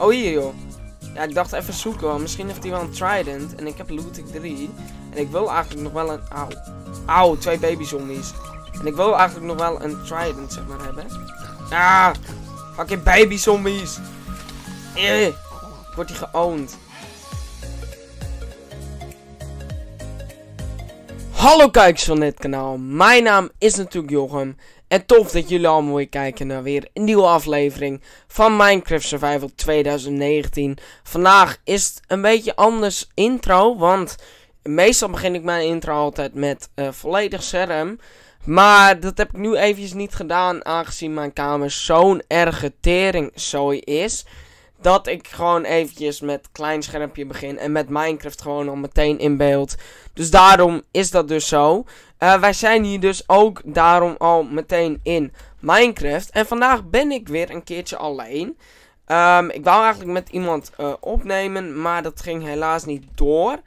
Oh, hier joh. Ja, ik dacht even zoeken. Misschien heeft hij wel een trident. En ik heb looting 3. En ik wil eigenlijk nog wel een... Auw. Auw, twee zombies En ik wil eigenlijk nog wel een trident, zeg maar, hebben. Ah! Fucking zombies, Eh! Wordt hij geowned. Hallo kijkers van dit kanaal, mijn naam is natuurlijk Jochem en tof dat jullie allemaal weer kijken naar weer een nieuwe aflevering van Minecraft Survival 2019. Vandaag is het een beetje anders intro, want meestal begin ik mijn intro altijd met eh, volledig serum, Maar dat heb ik nu eventjes niet gedaan, aangezien mijn kamer zo'n erge tering is dat ik gewoon eventjes met klein schermpje begin. En met Minecraft gewoon al meteen in beeld. Dus daarom is dat dus zo. Eh, wij zijn hier dus ook daarom al meteen in Minecraft. En vandaag ben ik weer een keertje alleen. Ehm, ik wou eigenlijk met iemand eh, opnemen, maar dat ging helaas niet door.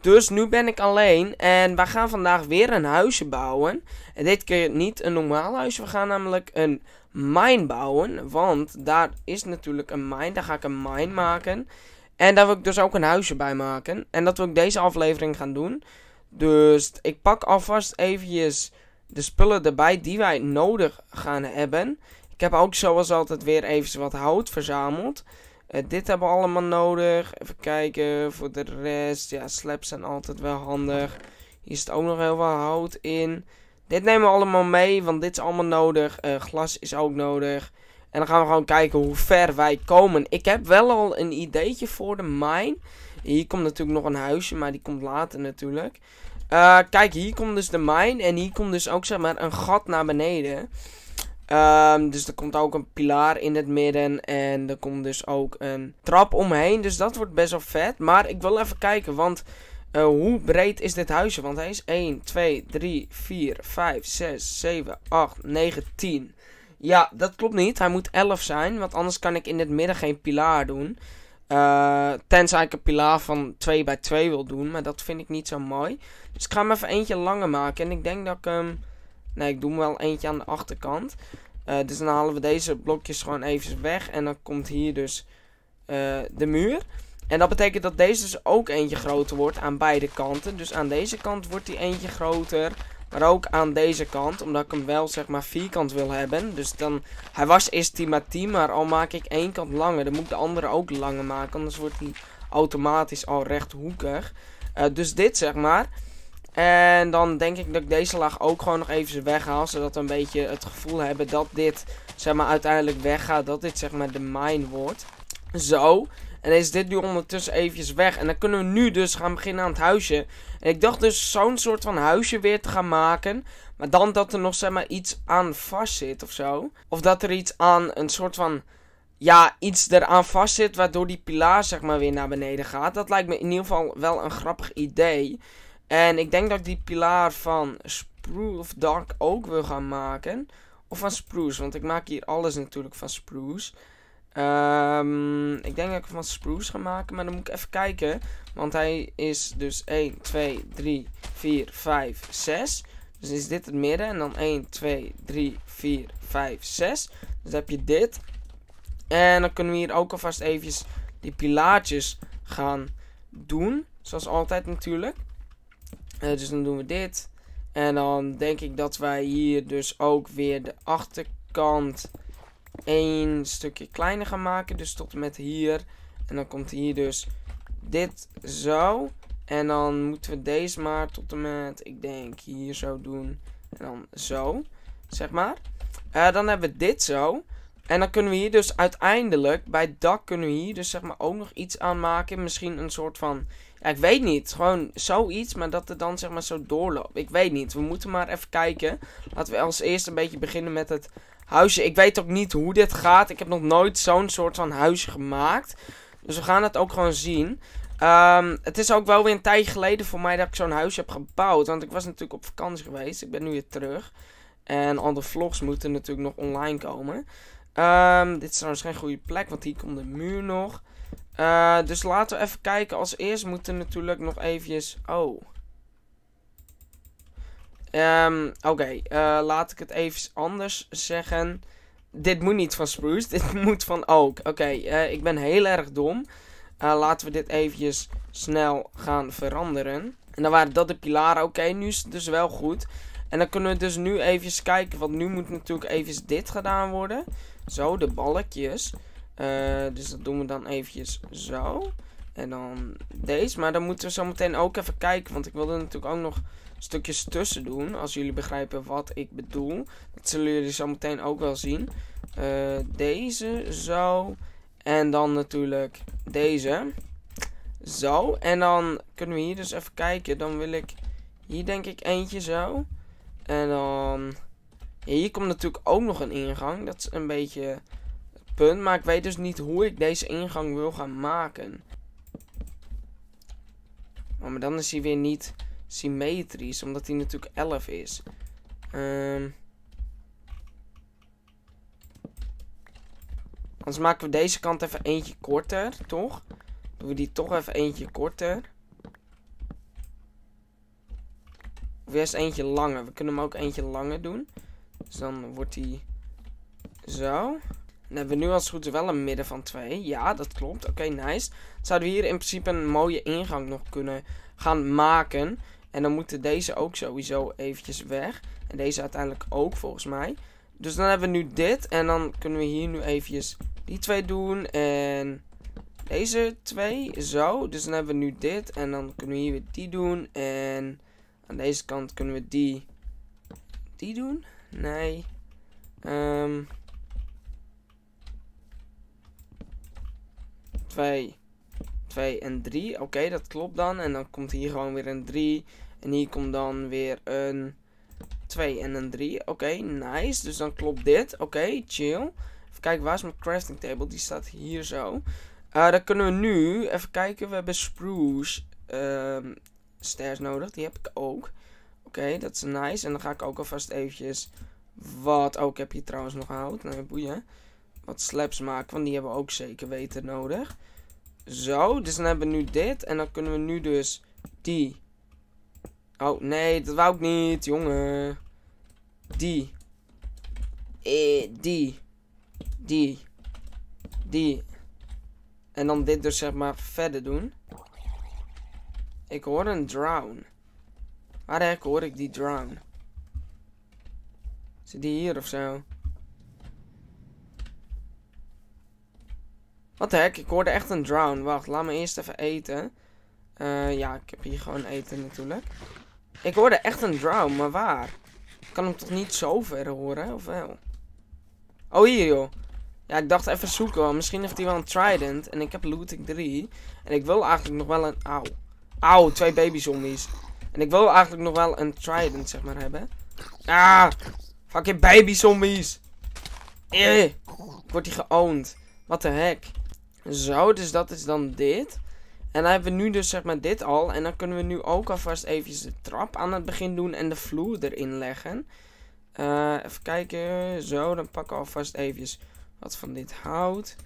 Dus nu ben ik alleen en wij gaan vandaag weer een huisje bouwen. En dit keer niet een normaal huisje, we gaan namelijk een mine bouwen. Want daar is natuurlijk een mine. Daar ga ik een mine maken. En daar wil ik dus ook een huisje bij maken. En dat wil ik deze aflevering gaan doen. Dus ik pak alvast eventjes de spullen erbij die wij nodig gaan hebben. Ik heb ook zoals altijd weer even wat hout verzameld. Eh, dit hebben we allemaal nodig. Even kijken voor de rest. Ja, slaps zijn altijd wel handig. Hier zit ook nog heel veel hout in. Dit nemen we allemaal mee, want dit is allemaal nodig. Eh, glas is ook nodig. En dan gaan we gewoon kijken hoe ver wij komen. Ik heb wel al een ideetje voor de mine. Hier komt natuurlijk nog een huisje, maar die komt later natuurlijk. Eh, kijk, hier komt dus de mine. En hier komt dus ook zeg maar een gat naar beneden. Ehm, dus er komt ook een pilaar in het midden. En er komt dus ook een trap omheen. Dus dat wordt best wel vet. Maar ik wil even kijken, want eh, hoe breed is dit huisje? Want hij is 1, 2, 3, 4, 5, 6, 7, 8, 9, 10. Ja, dat klopt niet. Hij moet 11 zijn, want anders kan ik in het midden geen pilaar doen. Uh, tenzij ik een pilaar van 2 bij 2 wil doen, maar dat vind ik niet zo mooi. Dus ik ga hem even eentje langer maken. En ik denk dat ik hem... Nee, ik doe hem wel eentje aan de achterkant. Uh, dus dan halen we deze blokjes gewoon even weg. En dan komt hier dus de muur. En dat betekent dat deze dus ook eentje groter wordt aan beide kanten. Dus aan deze kant wordt die eentje groter. Maar ook aan deze kant, omdat ik hem wel zeg maar vierkant wil hebben. Dus dan, hij was eerst 10 x 10, maar al maak ik één kant langer, dan moet ik de andere ook langer maken. Anders wordt die automatisch al rechthoekig. Eh, dus dit zeg maar. En dan denk ik dat ik deze laag ook gewoon nog even weghaal. Zodat we een beetje het gevoel hebben dat dit zeg maar uiteindelijk weggaat. Dat dit zeg maar de mine wordt. Zo. En is dit nu ondertussen eventjes weg. En dan kunnen we nu dus gaan beginnen aan het huisje. En ik dacht dus zo'n soort van huisje weer te gaan maken. Maar dan dat er nog zeg maar iets aan vast zit of zo. Of dat er iets aan een soort van... Ja, iets eraan vast zit waardoor die pilaar zeg maar weer naar beneden gaat. Dat lijkt me in ieder geval wel een grappig idee. En ik denk dat ik die pilaar van Spruce of Dark ook wil gaan maken. Of van Spruce, want ik maak hier alles natuurlijk van Spruce. Um, ik denk dat ik van spruce ga maken, maar dan moet ik even kijken. Want hij is dus 1, 2, 3, 4, 5, 6. Dus is dit het midden en dan 1, 2, 3, 4, 5, 6. Dus heb je dit. En dan kunnen we hier ook alvast eventjes die pilaartjes gaan doen. Zoals altijd natuurlijk. Uh, dus dan doen we dit. En dan denk ik dat wij hier dus ook weer de achterkant eén stukje kleiner gaan maken. Dus tot en met hier. En dan komt hier dus dit zo. En dan moeten we deze maar tot en met, ik denk, hier zo doen. En dan zo, zeg maar. Eh, dan hebben we dit zo. En dan kunnen we hier dus uiteindelijk, bij het dak kunnen we hier dus zeg maar ook nog iets aan maken. Misschien een soort van, ik weet niet, gewoon zoiets, maar dat het dan zeg maar zo doorloopt. Ik weet niet, we moeten maar even kijken. Laten we als eerst een beetje beginnen met het huisje. Ik weet ook niet hoe dit gaat. Ik heb nog nooit zo'n soort van huisje gemaakt. Dus we gaan het ook gewoon zien. Ehm, het is ook wel weer een tijdje geleden voor mij dat ik zo'n huisje heb gebouwd. Want ik was natuurlijk op vakantie geweest. Ik ben nu weer terug. En andere vlogs moeten natuurlijk nog online komen. Ehm, dit is trouwens geen goede plek, want hier komt de muur nog. Eh, dus laten we even kijken. Als eerst moeten we natuurlijk nog eventjes... Oh, Um, Oké, eh, laat ik het even anders zeggen. Dit moet niet van Spruce, dit moet van Oak. Oké, eh, ik ben heel erg dom. Eh, laten we dit eventjes snel gaan veranderen. En dan waren dat de pilaren. Oké, nu is het dus wel goed. En dan kunnen we dus nu even kijken. Want nu moet natuurlijk even dit gedaan worden. Zo, de balkjes. dus dat doen we dan eventjes zo. En dan deze. Maar dan moeten we zo meteen ook even kijken. Want ik wilde natuurlijk ook nog stukjes tussen doen. Als jullie begrijpen wat ik bedoel. Dat zullen jullie zo meteen ook wel zien. Eh, deze, zo. En dan natuurlijk deze. Zo. En dan kunnen we hier dus even kijken. Dan wil ik hier denk ik eentje zo. En dan... hier komt natuurlijk ook nog een ingang. Dat is een beetje het punt. Maar ik weet dus niet hoe ik deze ingang wil gaan maken. Oh, maar dan is hij weer niet symmetrisch, omdat hij natuurlijk 11 is. Um... Anders maken we deze kant even eentje korter, toch? Doen we die toch even eentje korter. Of eerst eentje langer. We kunnen hem ook eentje langer doen. Dus dan wordt hij zo. Dan hebben we nu als het goed wel een midden van twee Ja, dat klopt. Oké, nice. zouden we hier in principe een mooie ingang nog kunnen gaan maken. En dan moeten deze ook sowieso eventjes weg. En deze uiteindelijk ook, volgens mij. Dus dan hebben we nu dit. En dan kunnen we hier nu eventjes die twee doen. En deze twee. Zo. Dus dan hebben we nu dit. En dan kunnen we hier weer die doen. En aan deze kant kunnen we die. Die doen? Nee. Um, 2, 2 en 3. Oké, dat klopt dan. En dan komt hier gewoon weer een 3. En hier komt dan weer een 2 en een 3. Oké, nice. Dus dan klopt dit. Oké, chill. Even kijken, waar is mijn crafting table? Die staat hier zo. Uh, dan kunnen we nu, even kijken, we hebben spruce um, stairs nodig. Die heb ik ook. Oké, dat is nice. En dan ga ik ook alvast eventjes... Wat ook heb je trouwens nog hout. Nee, nou, boeien. Wat slaps maken, want die hebben we ook zeker weten nodig. Zo, dus dan hebben we nu dit. En dan kunnen we nu dus die. Oh, nee, dat wou ik niet, jongen. Die. Eh, die. Die. Die. En dan dit dus zeg maar verder doen. Ik hoor een drown. Waar de hoor ik die drown? Zit die hier of zo? Wat de heck, ik hoorde echt een drown. Wacht, laat me eerst even eten. Eh, ja, ik heb hier gewoon eten natuurlijk. Ik hoorde echt een drown, maar waar? Ik kan hem toch niet zo ver horen, of wel? Oh, hier joh. Ja, ik dacht even zoeken. misschien heeft hij wel een trident. En ik heb looting 3. En ik wil eigenlijk nog wel een... Auw. Auw, twee zombies. En ik wil eigenlijk nog wel een trident, zeg maar, hebben. Ah! Fucking zombies. Eh! Wordt die geowned. Wat de heck? Zo, dus dat is dan dit. En dan hebben we nu dus zeg maar dit al. En dan kunnen we nu ook alvast eventjes de trap aan het begin doen en de vloer erin leggen. Eh, even kijken. Zo, dan pakken we alvast eventjes wat van dit hout.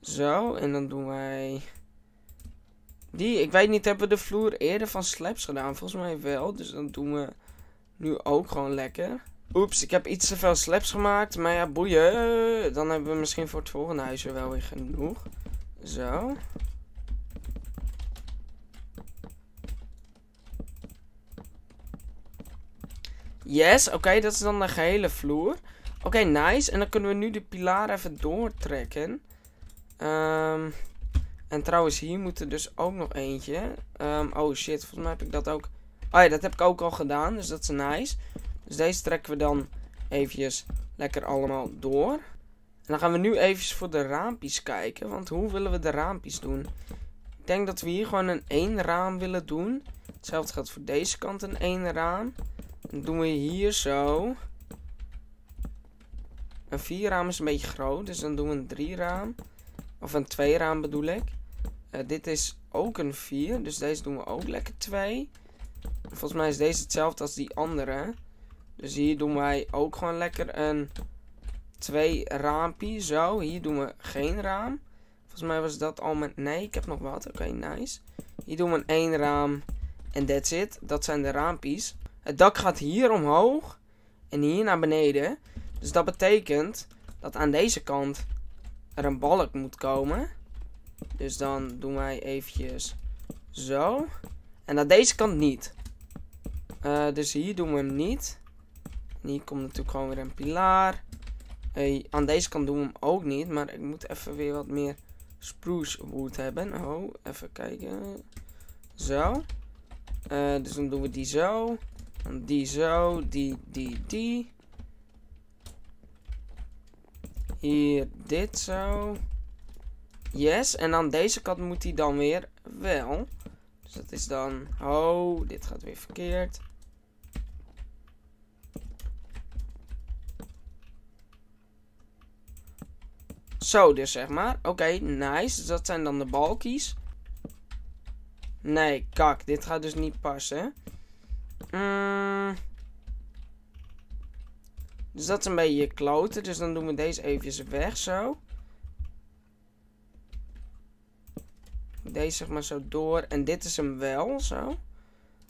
Zo, en dan doen wij... Die, ik weet niet, hebben we de vloer eerder van slaps gedaan? Volgens mij wel, dus dan doen we nu ook gewoon lekker. Oeps, ik heb iets te veel slaps gemaakt, maar ja, boeien. Dan hebben we misschien voor het volgende huisje wel weer genoeg. Zo. Yes, oké, dat is dan de gehele vloer. Oké, nice. En dan kunnen we nu de pilaar even doortrekken. Ehm, en trouwens, hier moet er dus ook nog eentje. Ehm, oh shit, volgens mij heb ik dat ook... Oh ja, dat heb ik ook al gedaan, dus dat is nice. Dus deze trekken we dan eventjes lekker allemaal door dan gaan we nu even voor de raampjes kijken. Want hoe willen we de raampjes doen? Ik denk dat we hier gewoon een één raam willen doen. Hetzelfde geldt voor deze kant een één raam. Dan doen we hier zo. Een vier raam is een beetje groot. Dus dan doen we een drie raam. Of een twee raam bedoel ik. Eh, dit is ook een 4. Dus deze doen we ook lekker 2. Volgens mij is deze hetzelfde als die andere. Dus hier doen wij ook gewoon lekker een twee raampjes. Zo, hier doen we geen raam. Volgens mij was dat al mijn... Nee, ik heb nog wat. Oké, nice. Hier doen we één raam. En that's it. Dat zijn de raampjes. Het dak gaat hier omhoog. En hier naar beneden. Dus dat betekent dat aan deze kant er een balk moet komen. Dus dan doen wij eventjes zo. En aan deze kant niet. Eh, dus hier doen we hem niet. hier komt natuurlijk gewoon weer een pilaar. Hey, eh, aan deze kant doen we hem ook niet, maar ik moet even weer wat meer spruce wood hebben. Oh, even kijken. Zo. Eh, dus dan doen we die zo. Dan die zo, die, die, die. Hier dit zo. Yes, en aan deze kant moet hij dan weer wel. Dus dat is dan... Oh, dit gaat weer verkeerd. Zo dus, zeg maar. Oké, nice. Dus dat zijn dan de balkies. Nee, kak. Dit gaat dus niet passen. Mm. Dus dat is een beetje kloten. Dus dan doen we deze eventjes weg, zo. Deze zeg maar zo door. En dit is hem wel, zo.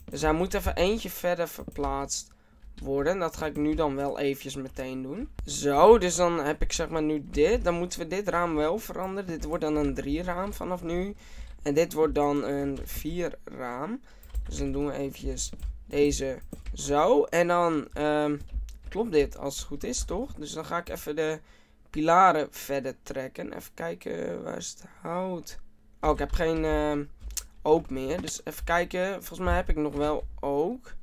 Dus hij moet even eentje verder verplaatst worden. Dat ga ik nu dan wel eventjes meteen doen. Zo, dus dan heb ik zeg maar nu dit. Dan moeten we dit raam wel veranderen. Dit wordt dan een drie raam vanaf nu. En dit wordt dan een vier raam. Dus dan doen we eventjes deze zo. En dan ehm, klopt dit als het goed is, toch? Dus dan ga ik even de pilaren verder trekken. Even kijken, waar is het hout? Oh, ik heb geen uh, ehm, ook meer. Dus even kijken. Volgens mij heb ik nog wel ook.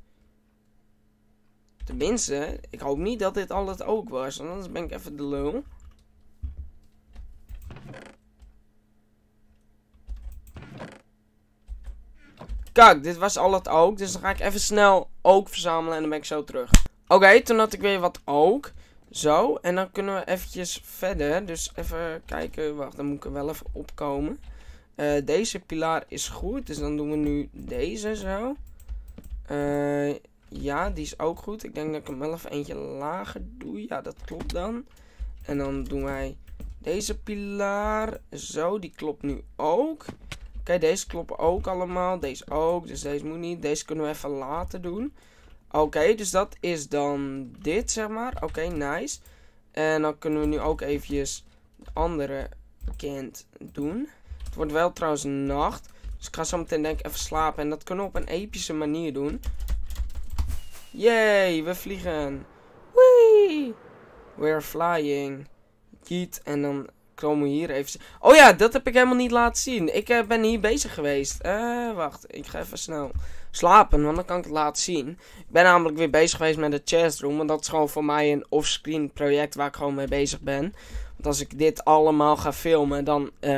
Tenminste, ik hoop niet dat dit al het ook was. Anders ben ik even de lul. Kijk, dit was al het ook. Dus dan ga ik even snel ook verzamelen en dan ben ik zo terug. Oké, okay, toen had ik weer wat ook. Zo, en dan kunnen we eventjes verder. Dus even kijken. Wacht, dan moet ik er wel even opkomen. Eh, deze pilaar is goed, dus dan doen we nu deze zo. Uh, ja, die is ook goed. Ik denk dat ik hem wel even eentje lager doe. Ja, dat klopt dan. En dan doen wij deze pilaar. Zo, die klopt nu ook. Kijk, deze kloppen ook allemaal. Deze ook, dus deze moet niet. Deze kunnen we even later doen. Oké, dus dat is dan dit, zeg maar. Oké, nice. En dan kunnen we nu ook eventjes de andere kind doen. Het wordt wel trouwens nacht. Dus ik ga zo meteen denk even slapen. En dat kunnen we op een epische manier doen. Yay, we vliegen. We're flying. Kiet. En dan komen we hier even... Oh ja, dat heb ik helemaal niet laten zien. Ik eh, ben hier bezig geweest. Uh, wacht, ik ga even snel slapen, want dan kan ik het laten zien. Ik ben namelijk weer bezig geweest met de chestroom. Want dat is gewoon voor mij een offscreen project waar ik gewoon mee bezig ben. Want als ik dit allemaal ga filmen, dan... Uh,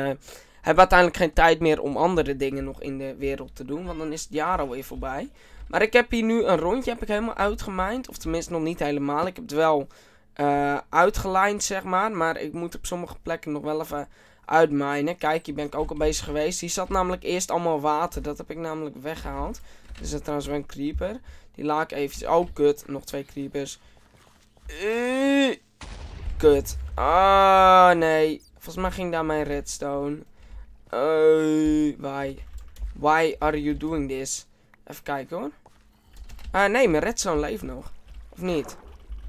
hebben we uiteindelijk geen tijd meer om andere dingen nog in de wereld te doen. Want dan is het jaar alweer voorbij. Maar ik heb hier nu een rondje heb ik helemaal uitgemijnd. Of tenminste nog niet helemaal. Ik heb het wel uh, uitgelijnd, zeg maar. Maar ik moet op sommige plekken nog wel even uitmijnen. Kijk, hier ben ik ook al bezig geweest. Hier zat namelijk eerst allemaal water. Dat heb ik namelijk weggehaald. Er zit trouwens wel een creeper. Die laak eventjes... Oh, kut. Nog twee creepers. Uh, kut. Ah, nee. Volgens mij ging daar mijn redstone. Eh, why? Why are you doing this? Even kijken hoor. Ah, nee, mijn redstone leeft nog. Of niet?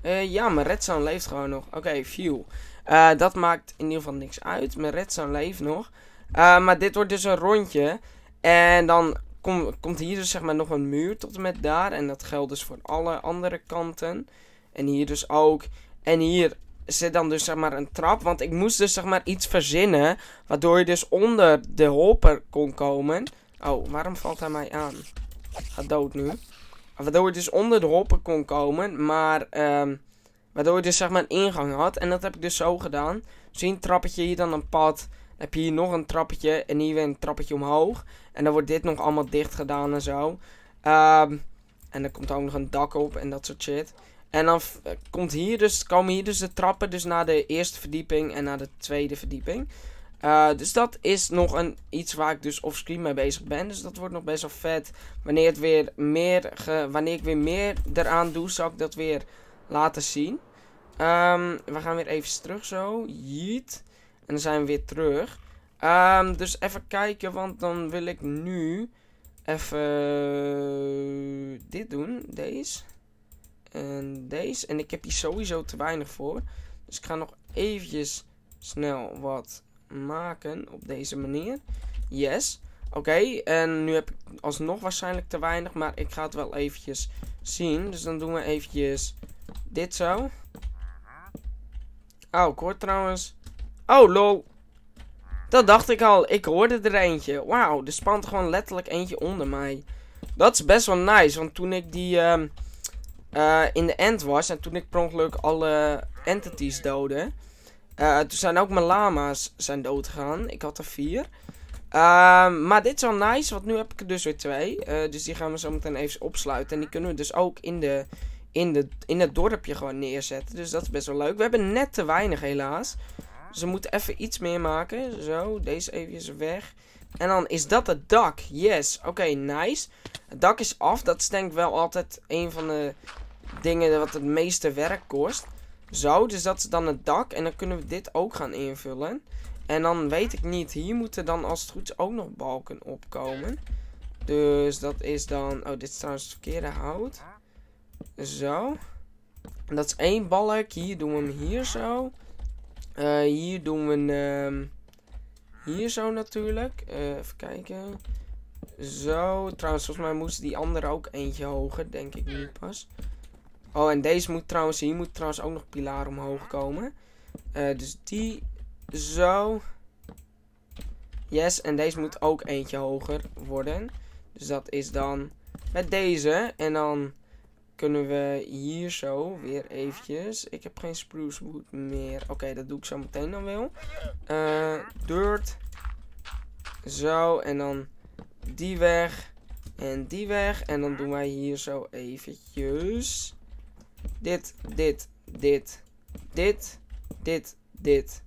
Eh, ja, mijn redzone leeft gewoon nog. Oké, okay, fuel. Eh, dat maakt in ieder geval niks uit. Mijn redstone leeft nog. Eh, maar dit wordt dus een rondje. En dan komt hier dus zeg maar nog een muur tot en met daar. En dat geldt dus voor alle andere kanten. En hier dus ook. En hier zit dan dus zeg maar een trap. Want ik moest dus zeg maar iets verzinnen. Waardoor je dus onder de hopper kon komen. Oh, waarom valt hij mij aan? Ga dood nu. Waardoor het dus onder de hoppen kon komen. Maar ehm, waardoor het dus zeg maar een ingang had. En dat heb ik dus zo gedaan. Zie dus een trappetje, hier dan een pad. heb je hier nog een trappetje. En hier weer een trappetje omhoog. En dan wordt dit nog allemaal dicht gedaan en zo. Ehm, en er komt ook nog een dak op en dat soort shit. En dan eh, komt hier dus, komen hier dus de trappen dus naar de eerste verdieping en naar de tweede verdieping. Eh, dus dat is nog een, iets waar ik dus offscreen mee bezig ben. Dus dat wordt nog best wel vet. Wanneer, het weer meer wanneer ik weer meer eraan doe, zal ik dat weer laten zien. Ehm, we gaan weer even terug zo. Jeet. En dan zijn we weer terug. Ehm, dus even kijken, want dan wil ik nu even dit doen. Deze. En deze. En ik heb hier sowieso te weinig voor. Dus ik ga nog eventjes snel wat maken op deze manier. Yes. Oké, en nu heb ik alsnog waarschijnlijk te weinig, maar ik ga het wel eventjes zien. Dus dan doen we eventjes dit zo. Oh, kort trouwens... Oh, lol. Dat dacht ik al. Ik hoorde er eentje. Wauw, er spant gewoon letterlijk eentje onder mij. Dat is best wel nice, want toen ik die ehm, eh, in de end was en toen ik per ongeluk alle entities doodde... Eh, toen zijn ook mijn lama's zijn gegaan. Ik had er vier. Ehm, maar dit is wel nice, want nu heb ik er dus weer twee. Eh, dus die gaan we zo meteen even opsluiten. En die kunnen we dus ook in, de, in, de, in het dorpje gewoon neerzetten. Dus dat is best wel leuk. We hebben net te weinig helaas. Dus we moeten even iets meer maken. Zo, deze even weg. En dan is dat het dak. Yes, oké, nice. Het dak is af. Dat is denk ik wel altijd een van de dingen wat het meeste werk kost. Zo, dus dat is dan het dak. En dan kunnen we dit ook gaan invullen. En dan weet ik niet, hier moeten dan als het goed is ook nog balken opkomen. Dus dat is dan... Oh, dit is trouwens het verkeerde hout. Zo. dat is één balk. Hier doen we hem hier zo. Eh, hier doen we hem... Ehm, hier zo natuurlijk. Eh, even kijken. Zo. Trouwens, volgens mij moest die andere ook eentje hoger. Denk ik niet pas. Oh, en deze moet trouwens, hier moet trouwens ook nog pilaar omhoog komen. Eh, dus die zo. Yes, en deze moet ook eentje hoger worden. Dus dat is dan met deze. En dan kunnen we hier zo weer eventjes. Ik heb geen spruce wood meer. Oké, dat doe ik zo meteen dan wel. Uh, dirt. Zo, en dan die weg. En die weg. En dan doen wij hier zo eventjes dit, dit, dit, dit, dit, dit,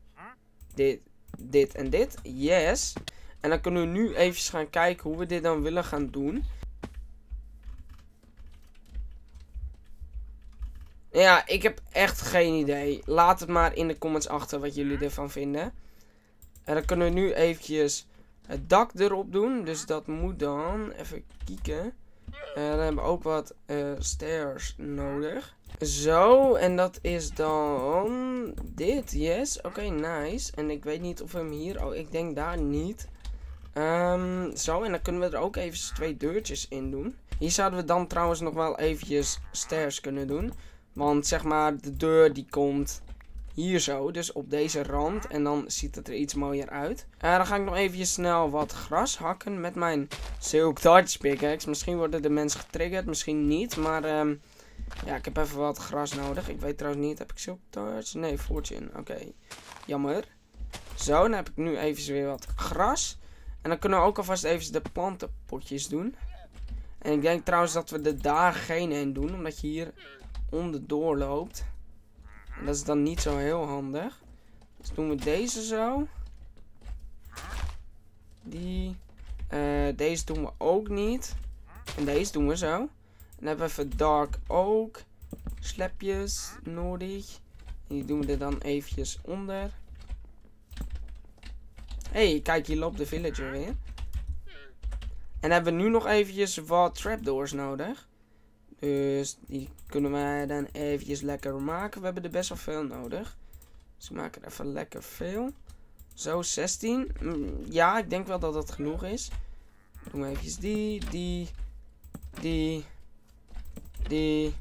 dit, dit en dit. Yes. En dan kunnen we nu even gaan kijken hoe we dit dan willen gaan doen. Ja, ik heb echt geen idee. Laat het maar in de comments achter wat jullie ervan vinden. En dan kunnen we nu eventjes het dak erop doen. Dus dat moet dan. Even kieken. En eh, dan hebben we ook wat uh, stairs nodig. Zo, en dat is dan dit. Yes, oké, nice. En ik weet niet of we hem hier... Oh, ik denk daar niet. Um, zo, en dan kunnen we er ook even twee deurtjes in doen. Hier zouden we dan trouwens nog wel eventjes stairs kunnen doen. Want zeg maar, de deur die komt hier zo. Dus op deze rand. En dan ziet het er iets mooier uit. Uh, dan ga ik nog eventjes snel wat gras hakken met mijn Silk Touch pickaxe. Misschien worden de mensen getriggerd, misschien niet. Maar... Um, ja, ik heb even wat gras nodig. Ik weet trouwens niet, heb ik torch? Nee, fortune. Oké, jammer. Zo, dan heb ik nu even weer wat gras. En dan kunnen we ook alvast even de plantenpotjes doen. En ik denk trouwens dat we er daar geen heen doen, omdat je hier onderdoor loopt. dat is dan niet zo heel handig. Dus doen we deze zo. Die. Eh, deze doen we ook niet. En deze doen we zo. Dan hebben we even dark ook. Slepjes nodig. Die doen we er dan eventjes onder. hey, kijk, hier loopt de villager weer. En hebben we nu nog eventjes wat trapdoors nodig. Dus die kunnen wij dan eventjes lekker maken. We hebben er best wel veel nodig. Dus ik maak er even lekker veel. Zo, 16. Mm, ja, ik denk wel dat dat genoeg is. Doen we eventjes die, die, die, die,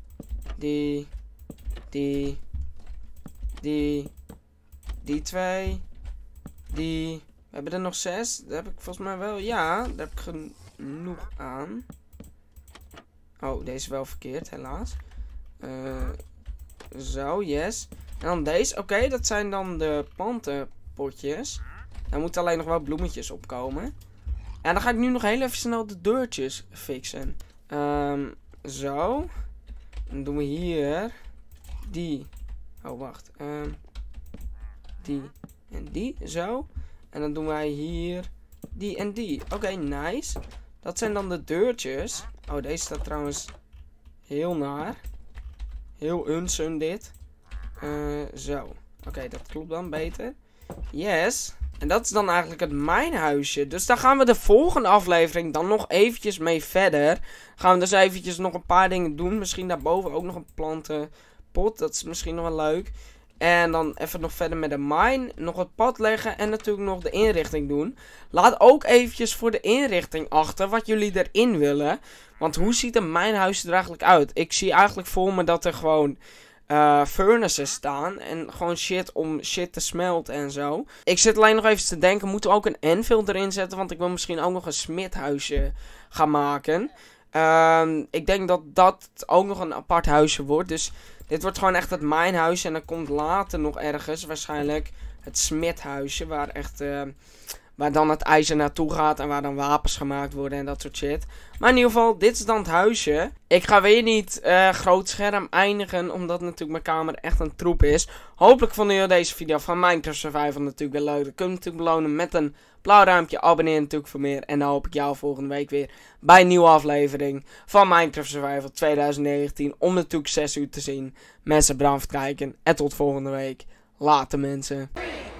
die, die, die, die twee, die. We hebben er nog zes. Daar heb ik volgens mij wel, ja, daar heb ik genoeg aan. Oh, deze wel verkeerd, helaas. Eh, zo, yes. En dan deze. Oké, dat zijn dan de plantenpotjes. Daar moeten alleen nog wel bloemetjes op komen. En dan ga ik nu nog heel even snel de deurtjes fixen. Um, zo. Dan doen we hier die. Oh, wacht. Ehm, die en die. Zo. En dan doen wij hier die en die. Oké, nice. Dat zijn dan de deurtjes. Oh, deze staat trouwens heel naar. Heel unsun dit. Eh, zo. Oké, dat klopt dan beter. Yes. En dat is dan eigenlijk het mijnhuisje. Dus daar gaan we de volgende aflevering dan nog eventjes mee verder. Gaan we dus eventjes nog een paar dingen doen. Misschien daarboven ook nog een plantenpot. Dat is misschien nog wel leuk. En dan even nog verder met de mine. Nog het pad leggen. En natuurlijk nog de inrichting doen. Laat ook eventjes voor de inrichting achter wat jullie erin willen. Want hoe ziet een mijnhuis er eigenlijk uit? Ik zie eigenlijk voor me dat er gewoon eh, furnaces staan. En gewoon shit om shit te smelten en zo. Ik zit alleen nog even te denken, moeten we ook een Enfield erin zetten? Want ik wil misschien ook nog een smithuisje gaan maken. Um, ik denk dat dat ook nog een apart huisje wordt. Dus dit wordt gewoon echt het mijnhuis. En dan komt later nog ergens waarschijnlijk het smidhuisje. Waar echt uh, Waar dan het ijzer naartoe gaat en waar dan wapens gemaakt worden en dat soort shit. Maar in ieder geval, dit is dan het huisje. Ik ga weer niet eh, groot scherm eindigen, omdat natuurlijk mijn kamer echt een troep is. Hopelijk vonden jullie deze video van Minecraft Survival natuurlijk wel leuk. Dan kun je natuurlijk belonen met een blauw ruimpje. Abonneer natuurlijk voor meer. En dan hoop ik jou volgende week weer bij een nieuwe aflevering van Minecraft Survival 2019. Om natuurlijk 6 uur te zien. Mensen, bedankt voor het kijken. En tot volgende week. Later mensen.